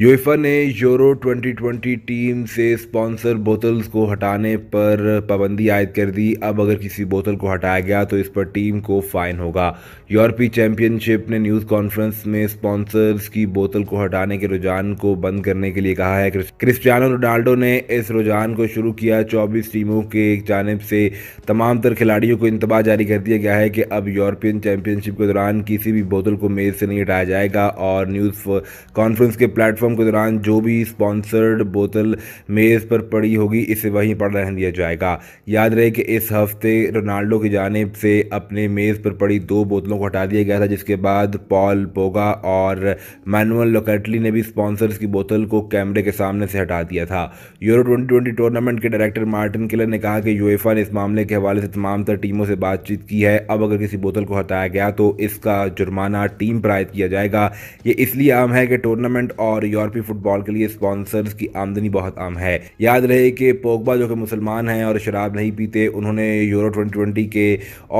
UEFA ने Euro 2020 team से sponsor बोतल्स को हटाने पर पाबंदी आयद कर दी अब अगर किसी बोतल को हटाया गया तो इस पर टीम को फाइन होगा यूरोपीय चैंपियनशिप ने न्यूज़ कॉन्फ्रेंस में स्पॉन्सर्स की बोतल को हटाने के रुझान को बंद करने के लिए कहा है क्रिस्टियानो रोनाल्डो ने इस रुझान को शुरू किया चौबीस टीमों के जानब से तमाम तर खिलाड़ियों को इंतबाह जारी कर दिया गया है कि अब यूरोपियन चैंपियनशिप के दौरान किसी भी बोतल को मेज़ से नहीं हटाया जाएगा और न्यूज़ कॉन्फ्रेंस के प्लेटफॉर्म प्लेटफॉर्म के दौरान जो भी स्पॉन्सर्ड बोतल मेज़ पर पड़ी होगी इसे वहीं पर रहने दिया जाएगा याद रहे कि इस हफ्ते रोनाल्डो की जानब से अपने मेज़ पर पड़ी दो बोतलों को हटा दिया गया था जिसके बाद पॉल पोगा और मैनुअल लोकेटली ने भी स्पॉन्सर्स की बोतल को कैमरे के सामने से हटा दिया था यूरो 2020 टूर्नामेंट के डायरेक्टर मार्टिन किलर ने कहा कि यूएफा ने इस मामले के हवाले से तमाम तर टीमों से बातचीत की है अब अगर किसी बोतल को हटाया गया तो इसका जुर्माना टीम पर आयद किया जाएगा ये इसलिए आम है कि टूर्नामेंट और यूरोपीय फुटबॉल के लिए स्पॉन्सर्स की आमदनी बहुत आम है याद रहे कि पोगबा जो कि मुसलमान हैं और शराब नहीं पीते उन्होंने यूरो ट्वेंटी के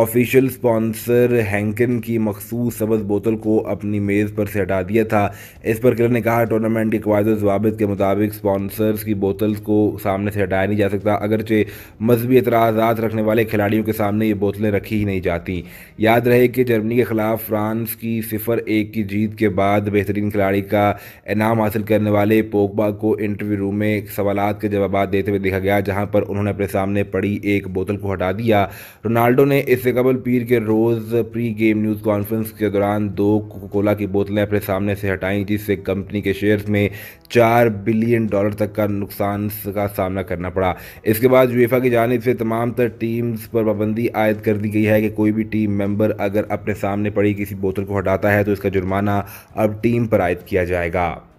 ऑफिशियल स्पॉन्सर हैंकन की मखसूस सबज बोतल को अपनी मेज़ पर से हटा दिया था इस पर किरण ने कहा टूर्नामेंट के कवायद जवाबित के मुताबिक स्पॉन्सर्स की बोतल को सामने से हटाया नहीं जा सकता अगरचे मजहबी एतराज़ात रखने वाले खिलाड़ियों के सामने ये बोतलें रखी ही नहीं जाती याद रहे कि जर्मनी के खिलाफ फ्रांस की सिफर एक की जीत के बाद बेहतरीन खिलाड़ी का इनाम हासिल करने वाले पोगबा को इंटरव्यू रूम में सवाल के जवाब देते हुए देखा गया जहां पर उन्होंने अपने सामने पड़ी एक बोतल को हटा दिया रोनाल्डो ने इससे कबल पीर के रोज़ प्री गेम न्यूज़ कॉन्फ्रेंस के दौरान दो कोला की बोतलें अपने सामने से हटाई जिससे कंपनी के शेयर्स में चार बिलियन डॉलर तक का नुकसान का सामना करना पड़ा इसके बाद यूएफा की जानब से तमाम तर टीम्स पर पाबंदी आयद कर दी गई है कि कोई भी टीम मेंबर अगर अपने सामने पड़ी किसी बोतल को हटाता है तो इसका जुर्माना अब टीम पर आयद किया जाएगा